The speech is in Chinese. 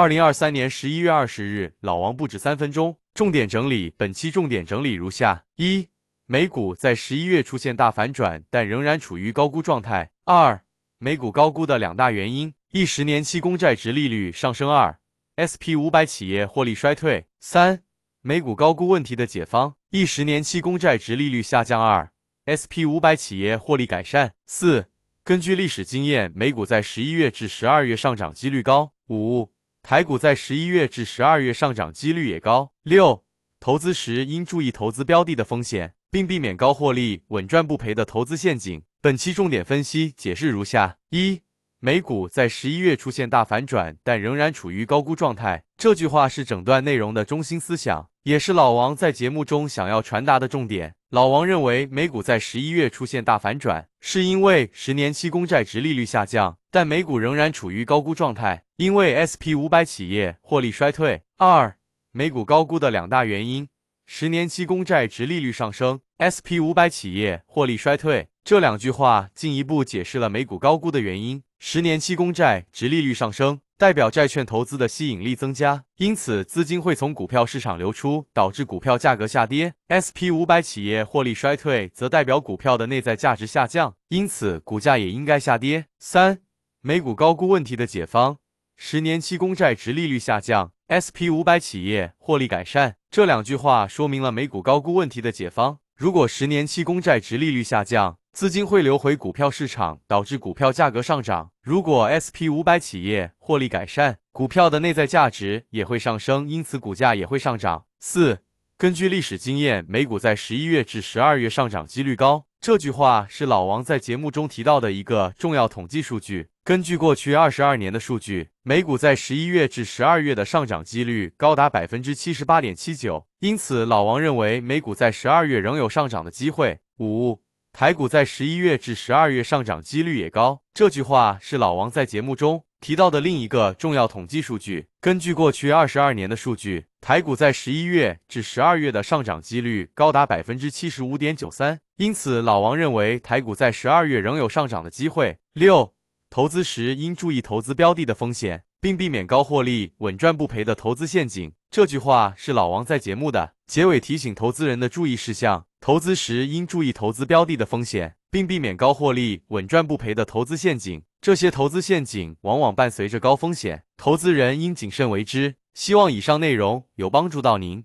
二零二三年十一月二十日，老王布置三分钟，重点整理。本期重点整理如下：一、美股在十一月出现大反转，但仍然处于高估状态。二、美股高估的两大原因：一、十年期公债值利率上升；二、S P 五百企业获利衰退。三、美股高估问题的解方：一、十年期公债值利率下降；二、S P 五百企业获利改善。四、根据历史经验，美股在十一月至十二月上涨几率高。五。台股在十一月至十二月上涨几率也高。六、投资时应注意投资标的的风险，并避免高获利、稳赚不赔的投资陷阱。本期重点分析解释如下：一、美股在十一月出现大反转，但仍然处于高估状态。这句话是整段内容的中心思想，也是老王在节目中想要传达的重点。老王认为美股在十一月出现大反转，是因为十年期公债值利率下降，但美股仍然处于高估状态。因为 S P 五百企业获利衰退，二，美股高估的两大原因，十年期公债殖利率上升，S P 五百企业获利衰退这两句话进一步解释了美股高估的原因。十年期公债殖利率上升代表债券投资的吸引力增加，因此资金会从股票市场流出，导致股票价格下跌。S P 五百企业获利衰退则代表股票的内在价值下降，因此股价也应该下跌。三，美股高估问题的解方。十年期公债殖利率下降，S P 五百企业获利改善，这两句话说明了美股高估问题的解方。如果十年期公债殖利率下降，资金会流回股票市场，导致股票价格上涨；如果 S P 五百企业获利改善，股票的内在价值也会上升，因此股价也会上涨。四，根据历史经验，美股在十一月至十二月上涨几率高。这句话是老王在节目中提到的一个重要统计数据。根据过去二十二年的数据，美股在十一月至十二月的上涨几率高达百分之七十八点七九，因此老王认为美股在十二月仍有上涨的机会。五台股在十一月至十二月上涨几率也高。这句话是老王在节目中。提到的另一个重要统计数据，根据过去二十二年的数据，台股在十一月至十二月的上涨几率高达百分之七十五点九三。因此，老王认为台股在十二月仍有上涨的机会。六、投资时应注意投资标的的风险，并避免高获利、稳赚不赔的投资陷阱。这句话是老王在节目的结尾提醒投资人的注意事项：投资时应注意投资标的的风险，并避免高获利、稳赚不赔的投资陷阱。这些投资陷阱往往伴随着高风险，投资人应谨慎为之。希望以上内容有帮助到您。